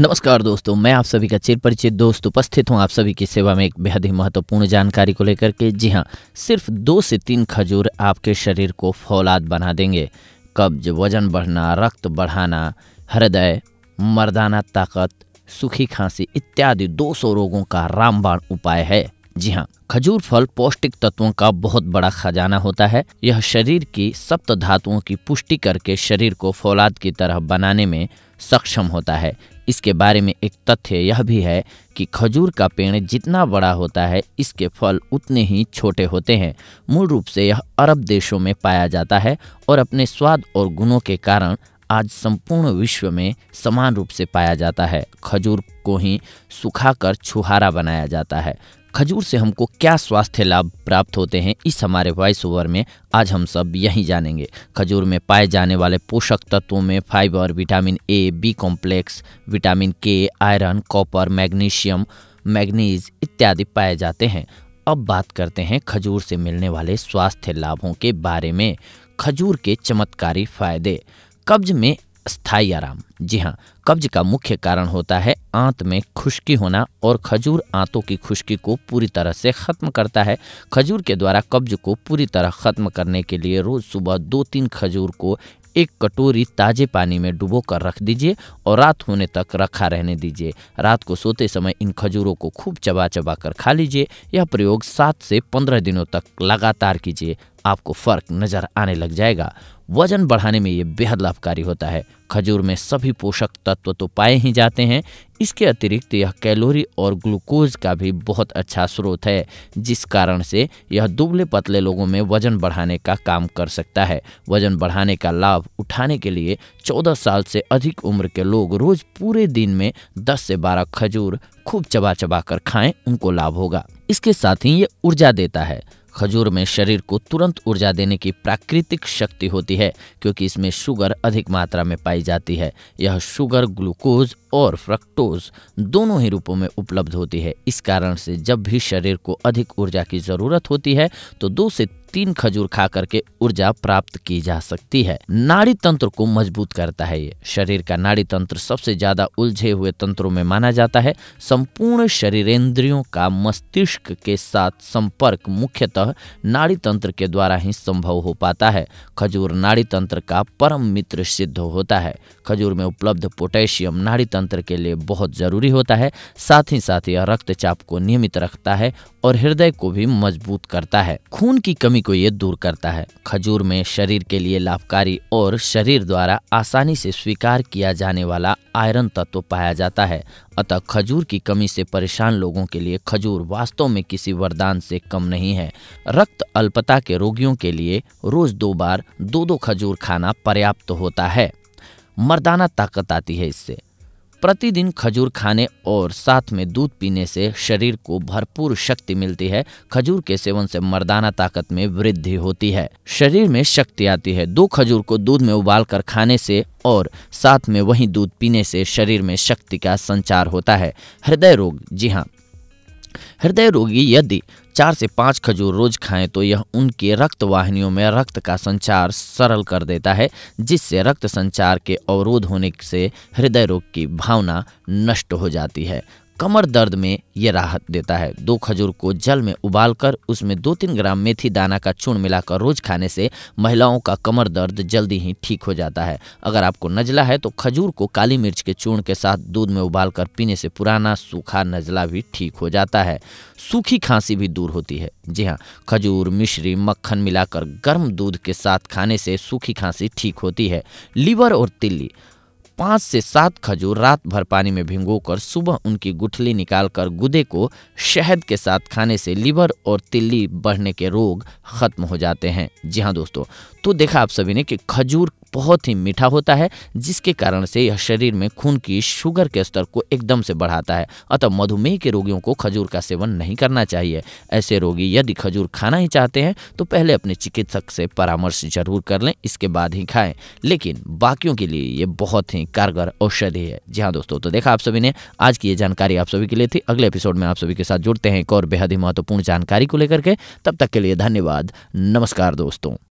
नमस्कार दोस्तों मैं आप सभी का चिर परिचित दोस्त उपस्थित हूँ आप सभी की सेवा में एक बेहद ही महत्वपूर्ण जानकारी को लेकर के जी हाँ सिर्फ दो से तीन खजूर आपके शरीर को फौलाद बना देंगे कब्ज वजन बढ़ना रक्त बढ़ाना हृदय मर्दाना ताकत सूखी खांसी इत्यादि 200 रोगों का रामबाण उपाय है जी हाँ खजूर फल पौष्टिक तत्वों का बहुत बड़ा खजाना होता है यह शरीर की सप्त धातुओं की पुष्टि करके शरीर को फौलाद की तरह बनाने में सक्षम होता है इसके बारे में एक तथ्य यह भी है कि खजूर का पेड़ जितना बड़ा होता है इसके फल उतने ही छोटे होते हैं मूल रूप से यह अरब देशों में पाया जाता है और अपने स्वाद और गुणों के कारण आज संपूर्ण विश्व में समान रूप से पाया जाता है खजूर को ही सुखाकर छुहारा बनाया जाता है खजूर से हमको क्या स्वास्थ्य लाभ प्राप्त होते हैं इस हमारे वॉइस ओवर में आज हम सब यही जानेंगे खजूर में पाए जाने वाले पोषक तत्वों में fibre vitamin A B complex vitamin K iron copper magnesium manganese इत्यादि पाए जाते हैं अब बात करते हैं खजूर से मिलने वाले स्वास्थ्य लाभों के बारे में खजूर के चमत्कारी फायदे कब्ज में स्थायी आराम जी हाँ कब्ज का मुख्य कारण होता है आंत में खुश्की होना और खजूर आंतों की खुश्की को पूरी तरह से ख़त्म करता है खजूर के द्वारा कब्ज को पूरी तरह ख़त्म करने के लिए रोज़ सुबह दो तीन खजूर को एक कटोरी ताजे पानी में डुबो कर रख दीजिए और रात होने तक रखा रहने दीजिए रात को सोते समय इन खजूरों को खूब चबा चबा कर खा लीजिए यह प्रयोग सात से पंद्रह दिनों तक लगातार कीजिए आपको फ़र्क नज़र आने लग जाएगा वजन बढ़ाने में ये बेहद लाभकारी होता है खजूर में सभी पोषक तत्व तो पाए ही जाते हैं इसके अतिरिक्त यह कैलोरी और ग्लूकोज का भी बहुत अच्छा स्रोत है जिस कारण से यह दुबले पतले लोगों में वजन बढ़ाने का काम कर सकता है वजन बढ़ाने का लाभ उठाने के लिए 14 साल से अधिक उम्र के लोग रोज पूरे दिन में 10 से 12 खजूर खूब चबा चबा कर खाएं उनको लाभ होगा इसके साथ ही ये ऊर्जा देता है खजूर में शरीर को तुरंत ऊर्जा देने की प्राकृतिक शक्ति होती है क्योंकि इसमें शुगर अधिक मात्रा में पाई जाती है यह शुगर ग्लूकोज और फ्रक्टोज दोनों ही रूपों में उपलब्ध होती है इस कारण से जब भी शरीर को अधिक ऊर्जा की ज़रूरत होती है तो दो से तीन खजूर खा करके ऊर्जा प्राप्त की जा सकती है नाड़ी तंत्र को मजबूत करता है ये शरीर का नाड़ी तंत्र सबसे ज्यादा उलझे हुए तंत्रों में माना जाता है संपूर्ण शरीरेंद्रियों का मस्तिष्क के साथ संपर्क मुख्यतः नाड़ी तंत्र के द्वारा ही संभव हो पाता है खजूर नाड़ी तंत्र का परम मित्र सिद्ध होता है खजूर में उपलब्ध पोटेशियम नाड़ी तंत्र के लिए बहुत जरूरी होता है साथ ही साथ यह रक्तचाप को नियमित रखता है और हृदय को भी मजबूत करता है खून की कमी कमी को ये दूर करता है खजूर में शरीर के लिए लाभकारी और शरीर द्वारा आसानी से स्वीकार किया जाने वाला आयरन तत्व तो पाया जाता है अतः खजूर की कमी से परेशान लोगों के लिए खजूर वास्तव में किसी वरदान से कम नहीं है रक्त अल्पता के रोगियों के लिए रोज दो बार दो दो खजूर खाना पर्याप्त तो होता है मर्दाना ताकत आती है इससे प्रतिदिन खजूर खाने और साथ में दूध पीने से शरीर को भरपूर शक्ति मिलती है खजूर के सेवन से मर्दाना ताकत में वृद्धि होती है शरीर में शक्ति आती है दो खजूर को दूध में उबालकर खाने से और साथ में वही दूध पीने से शरीर में शक्ति का संचार होता है हृदय रोग जी हाँ हृदय रोगी यदि चार से पाँच खजूर रोज खाएं तो यह उनके रक्त वाहिनियों में रक्त का संचार सरल कर देता है जिससे रक्त संचार के अवरोध होने से हृदय रोग की भावना नष्ट हो जाती है कमर दर्द में ये राहत देता है दो खजूर को जल में उबालकर उसमें दो तीन ग्राम मेथी दाना का चूर्ण मिलाकर रोज खाने से महिलाओं का कमर दर्द जल्दी ही ठीक हो जाता है अगर आपको नजला है तो खजूर को काली मिर्च के चूर्ण के साथ दूध में उबालकर पीने से पुराना सूखा नजला भी ठीक हो जाता है सूखी खांसी भी दूर होती है जी हाँ खजूर मिश्री मक्खन मिलाकर गर्म दूध के साथ खाने से सूखी खांसी ठीक होती है लीवर और तिल्ली पांच से सात खजूर रात भर पानी में कर सुबह उनकी गुठली निकालकर गुदे को शहद के साथ खाने से लीवर और तिल्ली बढ़ने के रोग खत्म हो जाते हैं जी हाँ दोस्तों तो देखा आप सभी ने कि खजूर बहुत ही मीठा होता है जिसके कारण से यह शरीर में खून की शुगर के स्तर को एकदम से बढ़ाता है अतः मधुमेह के रोगियों को खजूर का सेवन नहीं करना चाहिए ऐसे रोगी यदि खजूर खाना ही चाहते हैं तो पहले अपने चिकित्सक से परामर्श जरूर कर लें इसके बाद ही खाएं लेकिन बाकियों के लिए ये बहुत ही कारगर औषधि है जी हाँ दोस्तों तो देखा आप सभी ने आज की ये जानकारी आप सभी के लिए थी अगले एपिसोड में आप सभी के साथ जुड़ते हैं एक और बेहद ही महत्वपूर्ण जानकारी को लेकर के तब तक के लिए धन्यवाद नमस्कार दोस्तों